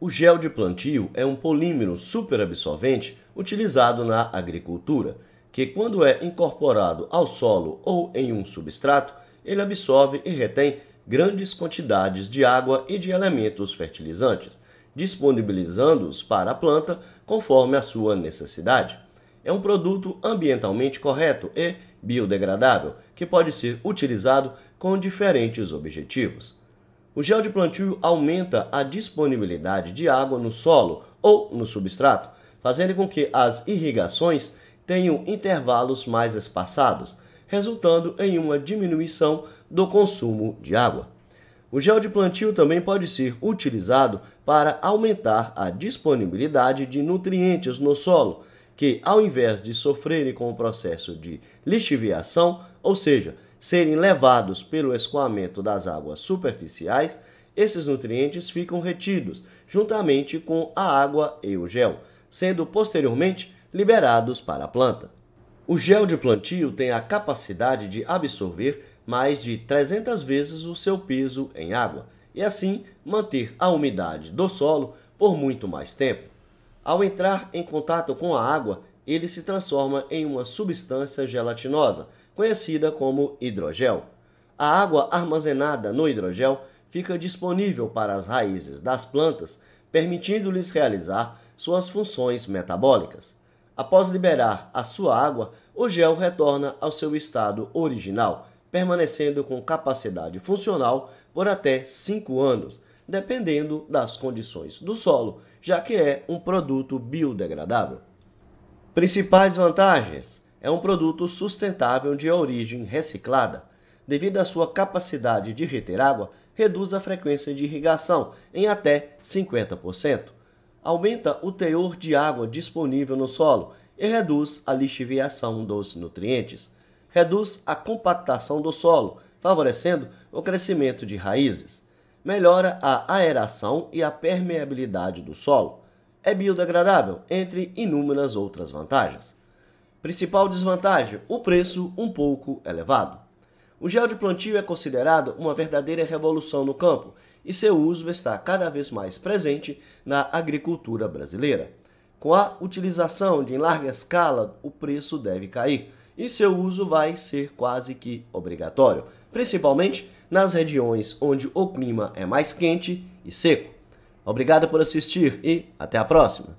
O gel de plantio é um polímero superabsorvente utilizado na agricultura, que, quando é incorporado ao solo ou em um substrato, ele absorve e retém grandes quantidades de água e de elementos fertilizantes, disponibilizando-os para a planta conforme a sua necessidade. É um produto ambientalmente correto e biodegradável que pode ser utilizado com diferentes objetivos. O gel de plantio aumenta a disponibilidade de água no solo ou no substrato, fazendo com que as irrigações tenham intervalos mais espaçados, resultando em uma diminuição do consumo de água. O gel de plantio também pode ser utilizado para aumentar a disponibilidade de nutrientes no solo, que, ao invés de sofrerem com o processo de lixiviação, ou seja, serem levados pelo escoamento das águas superficiais, esses nutrientes ficam retidos, juntamente com a água e o gel, sendo posteriormente liberados para a planta. O gel de plantio tem a capacidade de absorver mais de 300 vezes o seu peso em água e assim manter a umidade do solo por muito mais tempo. Ao entrar em contato com a água, ele se transforma em uma substância gelatinosa, conhecida como hidrogel. A água armazenada no hidrogel fica disponível para as raízes das plantas, permitindo-lhes realizar suas funções metabólicas. Após liberar a sua água, o gel retorna ao seu estado original, permanecendo com capacidade funcional por até 5 anos, dependendo das condições do solo, já que é um produto biodegradável. Principais vantagens: é um produto sustentável de origem reciclada. Devido à sua capacidade de reter água, reduz a frequência de irrigação em até 50%. Aumenta o teor de água disponível no solo e reduz a lixiviação dos nutrientes. Reduz a compactação do solo, favorecendo o crescimento de raízes melhora a aeração e a permeabilidade do solo. É biodegradável, entre inúmeras outras vantagens. Principal desvantagem: o preço um pouco elevado. O gel de plantio é considerado uma verdadeira revolução no campo e seu uso está cada vez mais presente na agricultura brasileira. Com a utilização de em larga escala, o preço deve cair e seu uso vai ser quase que obrigatório, principalmente nas regiões onde o clima é mais quente e seco. Obrigado por assistir e até a próxima!